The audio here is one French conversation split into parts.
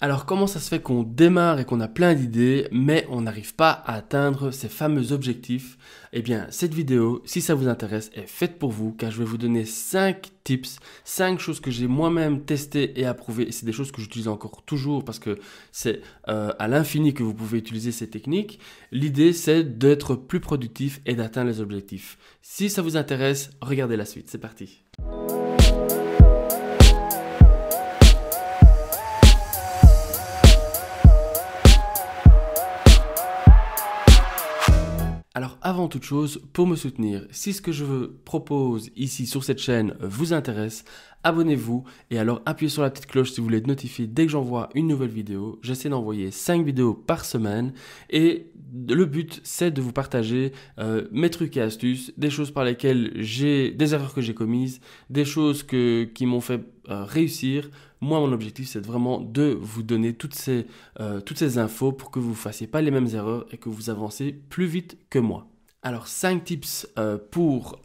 Alors comment ça se fait qu'on démarre et qu'on a plein d'idées, mais on n'arrive pas à atteindre ces fameux objectifs Eh bien, cette vidéo, si ça vous intéresse, est faite pour vous, car je vais vous donner 5 tips, 5 choses que j'ai moi-même testées et approuvées, et c'est des choses que j'utilise encore toujours, parce que c'est euh, à l'infini que vous pouvez utiliser ces techniques. L'idée, c'est d'être plus productif et d'atteindre les objectifs. Si ça vous intéresse, regardez la suite, c'est parti. avant toute chose, pour me soutenir, si ce que je propose ici sur cette chaîne vous intéresse, abonnez-vous et alors appuyez sur la petite cloche si vous voulez être notifié dès que j'envoie une nouvelle vidéo. J'essaie d'envoyer 5 vidéos par semaine et le but c'est de vous partager euh, mes trucs et astuces, des choses par lesquelles j'ai des erreurs que j'ai commises, des choses qui m'ont fait euh, réussir. Moi, mon objectif, c'est vraiment de vous donner toutes ces, euh, toutes ces infos pour que vous ne fassiez pas les mêmes erreurs et que vous avancez plus vite que moi. Alors, 5 tips pour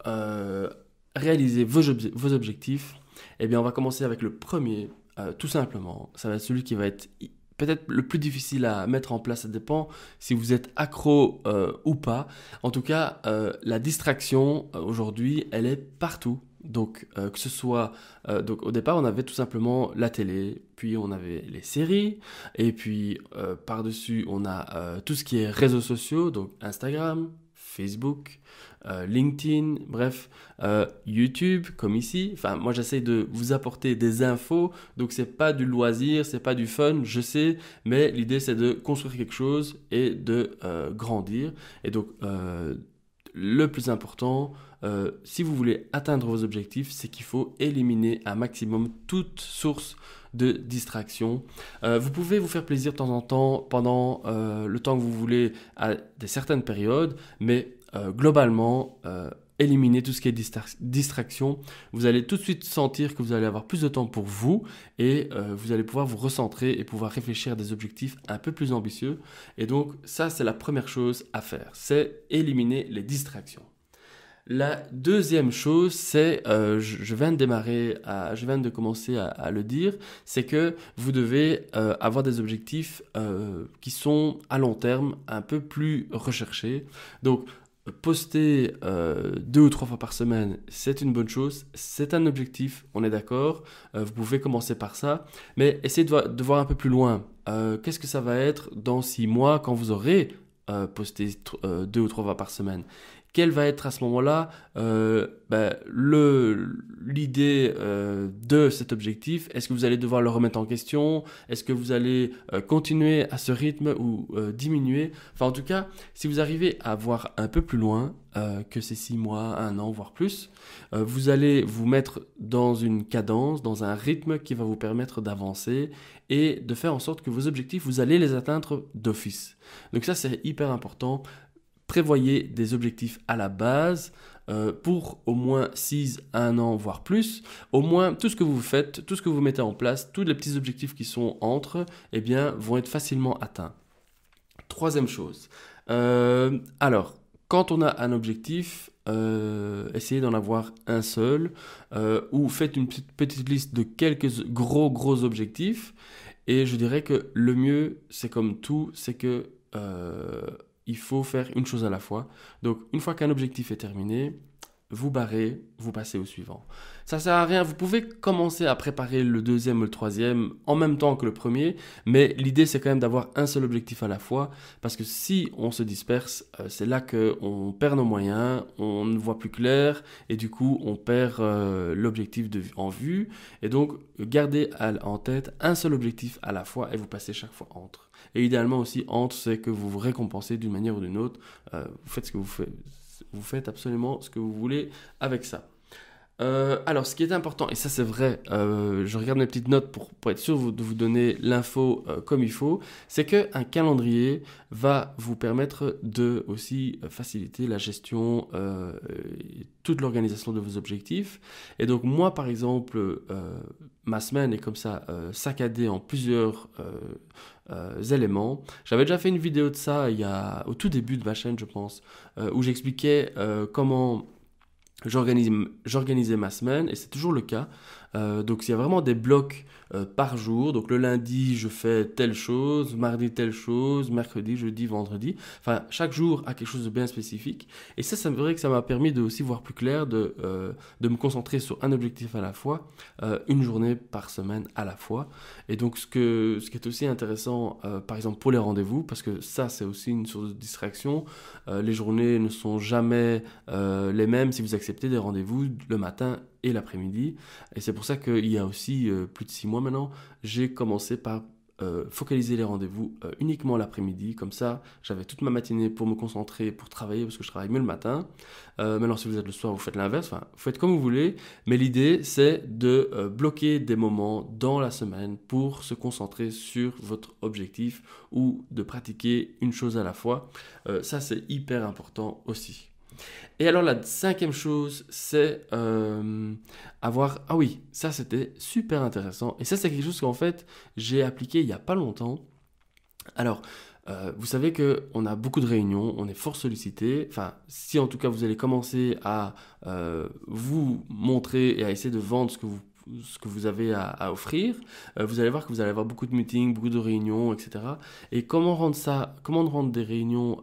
réaliser vos objectifs. Eh bien, on va commencer avec le premier, euh, tout simplement. Ça va être celui qui va être peut-être le plus difficile à mettre en place, ça dépend si vous êtes accro euh, ou pas. En tout cas, euh, la distraction aujourd'hui, elle est partout. Donc, que ce soit. donc, au départ, on avait tout simplement la télé, puis on avait les séries, et puis par-dessus, on a tout ce qui est réseaux sociaux, donc Instagram, Facebook, euh, LinkedIn, bref, euh, YouTube, comme ici. Enfin, moi, j'essaie de vous apporter des infos. Donc, c'est pas du loisir, c'est pas du fun, je sais, mais l'idée, c'est de construire quelque chose et de euh, grandir. Et donc, le plus important, euh, si vous voulez atteindre vos objectifs, c'est qu'il faut éliminer un maximum toute source de distraction. Euh, vous pouvez vous faire plaisir de temps en temps pendant euh, le temps que vous voulez à des certaines périodes, mais globalement, éliminer tout ce qui est distraction. Vous allez tout de suite sentir que vous allez avoir plus de temps pour vous et euh, vous allez pouvoir vous recentrer et pouvoir réfléchir à des objectifs un peu plus ambitieux. Et donc ça, c'est la première chose à faire, c'est éliminer les distractions. La deuxième chose, c'est, euh, je, viens de démarrer, à, je viens de commencer à, le dire, c'est que vous devez euh, avoir des objectifs qui sont à long terme un peu plus recherchés. Donc, poster euh, deux ou trois fois par semaine, c'est une bonne chose, c'est un objectif, on est d'accord, euh, vous pouvez commencer par ça, mais essayez de, voir un peu plus loin. Euh, qu'est-ce que ça va être dans six mois quand vous aurez posté deux ou trois fois par semaine quelle va être à ce moment-là euh, bah, l'idée euh, de cet objectif Est-ce que vous allez devoir le remettre en question Est-ce que vous allez euh, continuer à ce rythme ou diminuer Enfin, en tout cas, si vous arrivez à voir un peu plus loin que ces six mois, un an, voire plus, vous allez vous mettre dans une cadence, dans un rythme qui va vous permettre d'avancer et de faire en sorte que vos objectifs, vous allez les atteindre d'office. Donc ça, c'est hyper important prévoyez des objectifs à la base euh, pour au moins 6 1 an, voire plus. Au moins, tout ce que vous faites, tout ce que vous mettez en place, tous les petits objectifs qui sont entre, eh bien, vont être facilement atteints. Troisième chose. Euh, alors, quand on a un objectif, euh, essayez d'en avoir un seul ou faites une petite, petite liste de quelques gros gros objectifs. Et je dirais que le mieux, c'est comme tout, c'est que il faut faire une chose à la fois. Donc une fois qu'un objectif est terminé, vous barrez, vous passez au suivant. Ça sert à rien, vous pouvez commencer à préparer le deuxième ou le troisième en même temps que le premier, mais l'idée c'est quand même d'avoir un seul objectif à la fois, parce que si on se disperse, euh, c'est là qu'on perd nos moyens, on ne voit plus clair, et du coup on perd euh, l'objectif en vue, et donc gardez en tête un seul objectif à la fois et vous passez chaque fois entre. Et idéalement aussi entre, c'est que vous vous récompensez d'une manière ou d'une autre, euh, vous faites ce que vous faites vous faites absolument ce que vous voulez avec ça. Euh, alors, ce qui est important, et ça c'est vrai, euh, je regarde mes petites notes pour, être sûr de vous donner l'info euh, comme il faut, c'est qu'un calendrier va vous permettre de aussi faciliter la gestion, toute l'organisation de vos objectifs. Et donc moi, par exemple, ma semaine est comme ça saccadée en plusieurs éléments. J'avais déjà fait une vidéo de ça il y a, au tout début de ma chaîne, je pense, où j'expliquais comment J'organisais ma semaine, et c'est toujours le cas, euh, donc il y a vraiment des blocs euh, par jour. Donc le lundi, je fais telle chose, mardi, telle chose, mercredi, jeudi, vendredi. Enfin, chaque jour a quelque chose de bien spécifique. Et ça, c'est vrai que ça m'a permis de aussi voir plus clair, de, euh, me concentrer sur un objectif à la fois, une journée par semaine à la fois. Et donc ce, que, ce qui est aussi intéressant, par exemple pour les rendez-vous, parce que ça, c'est aussi une source de distraction. les journées ne sont jamais les mêmes si vous acceptez des rendez-vous le matin et l'après-midi. Et c'est pour ça qu'il y a aussi euh, plus de six mois maintenant, j'ai commencé par euh, focaliser les rendez-vous euh, uniquement l'après-midi. Comme ça, j'avais toute ma matinée pour me concentrer, pour travailler, parce que je travaille mieux le matin. maintenant, si vous êtes le soir, vous faites l'inverse. Enfin, vous faites comme vous voulez. Mais l'idée, c'est de bloquer des moments dans la semaine pour se concentrer sur votre objectif ou de pratiquer une chose à la fois. ça, c'est hyper important aussi. Et alors la cinquième chose, c'est euh, avoir... Ah oui, ça c'était super intéressant. Et ça c'est quelque chose qu'en fait j'ai appliqué il n'y a pas longtemps. Alors, euh, vous savez que on a beaucoup de réunions, on est fort sollicité. Enfin, si en tout cas vous allez commencer à euh, vous montrer et à essayer de vendre ce que vous ce que vous avez à, offrir, vous allez voir que vous allez avoir beaucoup de meetings, beaucoup de réunions, etc. Et comment rendre ça, comment rendre des réunions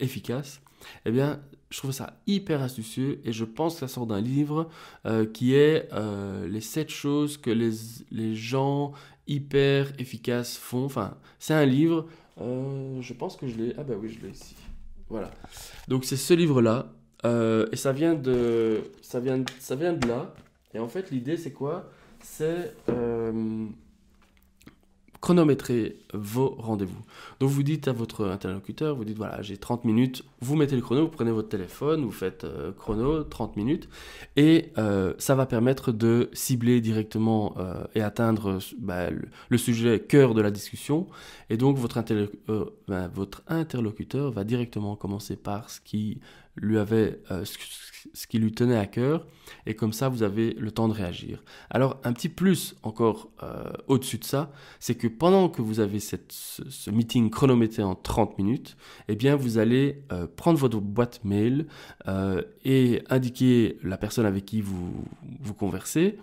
efficaces Eh bien, je trouve ça hyper astucieux et je pense que ça sort d'un livre euh, qui est euh, les 7 choses que les, gens hyper efficaces font. Enfin, c'est un livre, euh, je pense que je l'ai. Ah bah oui, je l'ai ici. Voilà. Donc c'est ce livre-là et ça vient, de, ça, vient, ça vient de là. Et en fait, l'idée, c'est quoi C'est chronométrer vos rendez-vous. Donc vous dites à votre interlocuteur, vous dites voilà, j'ai 30 minutes, vous mettez le chrono, vous prenez votre téléphone, vous faites euh, chrono 30 minutes, et euh, ça va permettre de cibler directement euh, et atteindre bah, le, sujet cœur de la discussion, et donc bah, votre, interlocuteur va directement commencer par ce qui lui avait, ce qui lui tenait à cœur, et comme ça vous avez le temps de réagir. Alors un petit plus encore euh, au-dessus de ça, c'est que pendant que vous avez ce, meeting chronométré en 30 minutes, eh bien vous allez euh, prendre votre boîte mail euh, et indiquer la personne avec qui vous, vous conversez,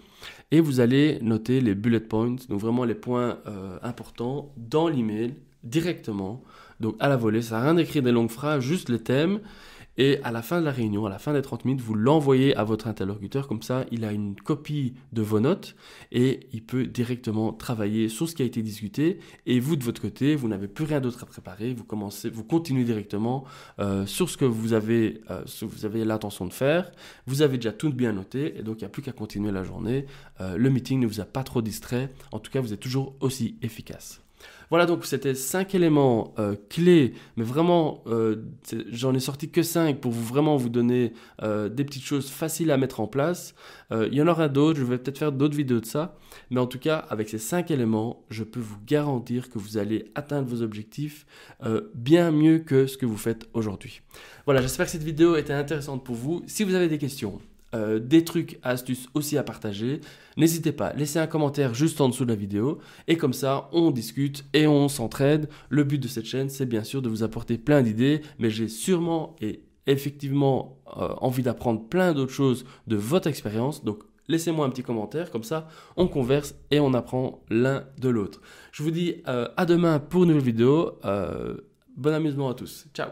et vous allez noter les bullet points, donc vraiment les points importants dans l'email directement. Donc à la volée, ça n'a rien d'écrire des longues phrases, juste les thèmes. Et à la fin de la réunion, à la fin des 30 minutes, vous l'envoyez à votre interlocuteur. Comme ça, il a une copie de vos notes et il peut directement travailler sur ce qui a été discuté. Et vous, de votre côté, vous n'avez plus rien d'autre à préparer. Vous commencez, vous continuez directement euh, sur ce que vous avez, euh, avez l'intention de faire. Vous avez déjà tout bien noté et donc il n'y a plus qu'à continuer la journée. Euh, le meeting ne vous a pas trop distrait. En tout cas, vous êtes toujours aussi efficace. Voilà, donc c'était 5 éléments euh, clés, mais vraiment, euh, j'en ai sorti que 5 pour vous, vraiment vous donner euh, des petites choses faciles à mettre en place. Il y en aura d'autres, je vais peut-être faire d'autres vidéos de ça, mais en tout cas, avec ces cinq éléments, je peux vous garantir que vous allez atteindre vos objectifs bien mieux que ce que vous faites aujourd'hui. Voilà, j'espère que cette vidéo était intéressante pour vous. Si vous avez des questions, euh, des trucs, astuces aussi à partager, n'hésitez pas, laissez un commentaire juste en dessous de la vidéo, et comme ça, on discute et on s'entraide. Le but de cette chaîne, c'est bien sûr de vous apporter plein d'idées, mais j'ai sûrement et effectivement euh, envie d'apprendre plein d'autres choses de votre expérience, donc laissez-moi un petit commentaire, comme ça, on converse et on apprend l'un de l'autre. Je vous dis euh, à demain pour une nouvelle vidéo, bon amusement à tous, ciao